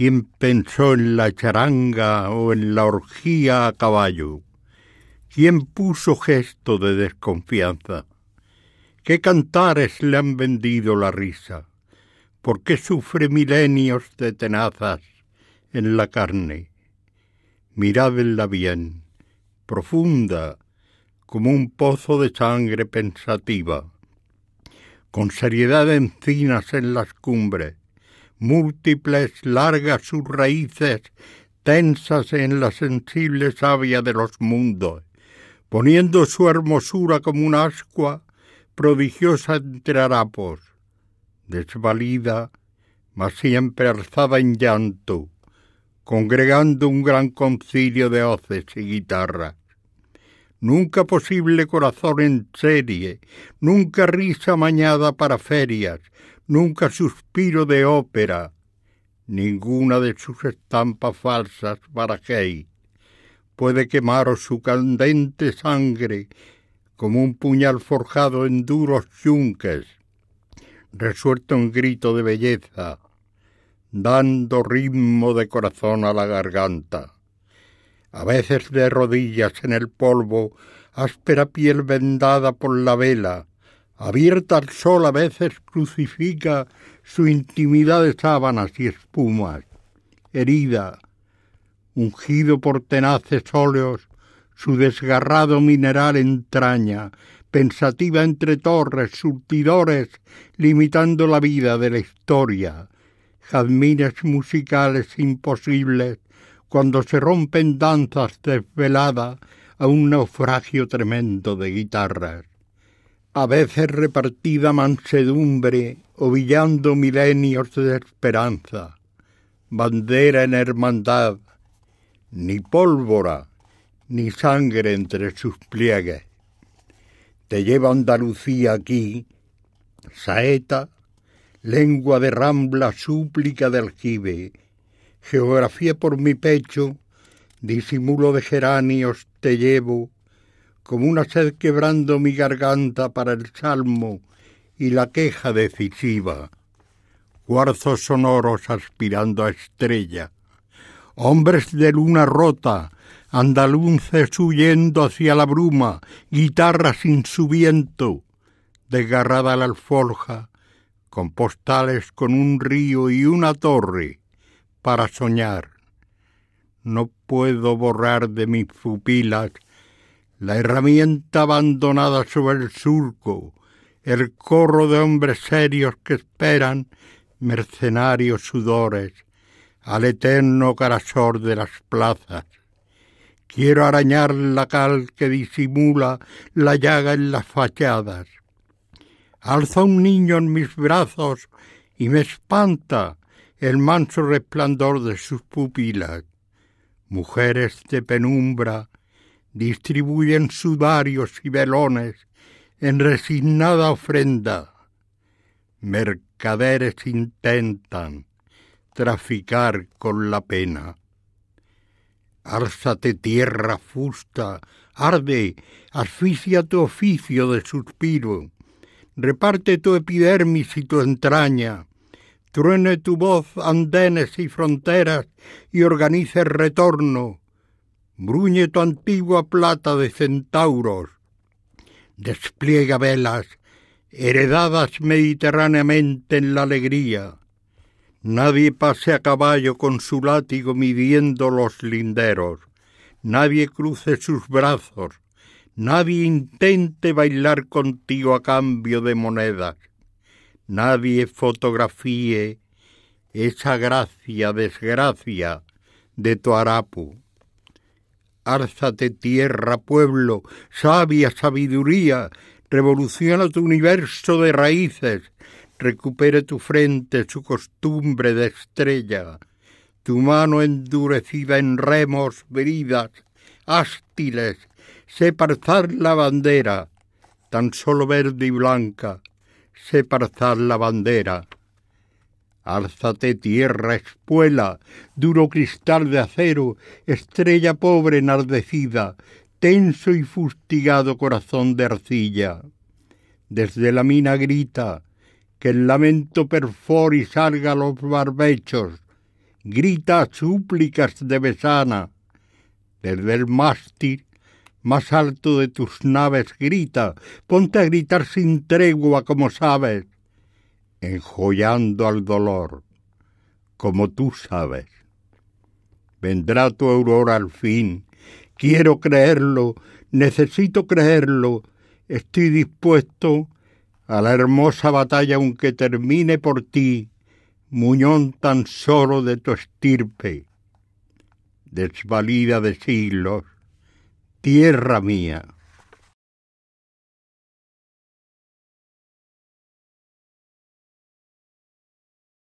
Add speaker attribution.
Speaker 1: ¿Quién pensó en la charanga o en la orgía a caballo? ¿Quién puso gesto de desconfianza? ¿Qué cantares le han vendido la risa? ¿Por qué sufre milenios de tenazas en la carne? Miradla bien, profunda, como un pozo de sangre pensativa, con seriedad de encinas en las cumbres, múltiples, largas sus raíces, tensas en la sensible savia de los mundos, poniendo su hermosura como una ascua prodigiosa entre harapos, desvalida, mas siempre alzada en llanto, congregando un gran concilio de hoces y guitarras nunca posible corazón en serie, nunca risa mañada para ferias, nunca suspiro de ópera, ninguna de sus estampas falsas para gay. Puede quemaros su candente sangre como un puñal forjado en duros yunques, resuelto en grito de belleza, dando ritmo de corazón a la garganta a veces de rodillas en el polvo, áspera piel vendada por la vela, abierta al sol a veces crucifica su intimidad de sábanas y espumas, herida, ungido por tenaces óleos, su desgarrado mineral entraña, pensativa entre torres, surtidores, limitando la vida de la historia, jazmines musicales imposibles cuando se rompen danzas desveladas a un naufragio tremendo de guitarras. A veces repartida mansedumbre, ovillando milenios de esperanza, bandera en hermandad, ni pólvora, ni sangre entre sus pliegues. Te lleva Andalucía aquí, saeta, lengua de rambla, súplica de aljibe, Geografía por mi pecho, disimulo de geranios te llevo, como una sed quebrando mi garganta para el salmo y la queja decisiva. Cuarzos sonoros aspirando a estrella, hombres de luna rota, andaluces huyendo hacia la bruma, guitarra sin su viento, desgarrada la alforja, con postales con un río y una torre, para soñar. No puedo borrar de mis pupilas la herramienta abandonada sobre el surco, el corro de hombres serios que esperan mercenarios sudores al eterno carasor de las plazas. Quiero arañar la cal que disimula la llaga en las fachadas. Alza un niño en mis brazos y me espanta el manso resplandor de sus pupilas. Mujeres de penumbra distribuyen sudarios y velones en resignada ofrenda. Mercaderes intentan traficar con la pena. Álzate, tierra fusta, arde, asfixia tu oficio de suspiro, reparte tu epidermis y tu entraña, truene tu voz andenes y fronteras y organice retorno. Bruñe tu antigua plata de centauros. Despliega velas heredadas mediterráneamente en la alegría. Nadie pase a caballo con su látigo midiendo los linderos. Nadie cruce sus brazos. Nadie intente bailar contigo a cambio de monedas nadie fotografíe esa gracia, desgracia de tu harapo. Árzate tierra, pueblo, sabia sabiduría, revoluciona tu universo de raíces, recupere tu frente su costumbre de estrella, tu mano endurecida en remos, bridas, ástiles, sé la bandera, tan solo verde y blanca, Separar la bandera. Álzate tierra espuela, duro cristal de acero, estrella pobre enardecida, tenso y fustigado corazón de arcilla. Desde la mina grita, que el lamento perfor y salga los barbechos, grita súplicas de besana. Desde el mástil más alto de tus naves grita, ponte a gritar sin tregua como sabes, enjollando al dolor, como tú sabes. Vendrá tu aurora al fin, quiero creerlo, necesito creerlo, estoy dispuesto a la hermosa batalla aunque termine por ti, muñón tan solo de tu estirpe, desvalida de siglos tierra mía.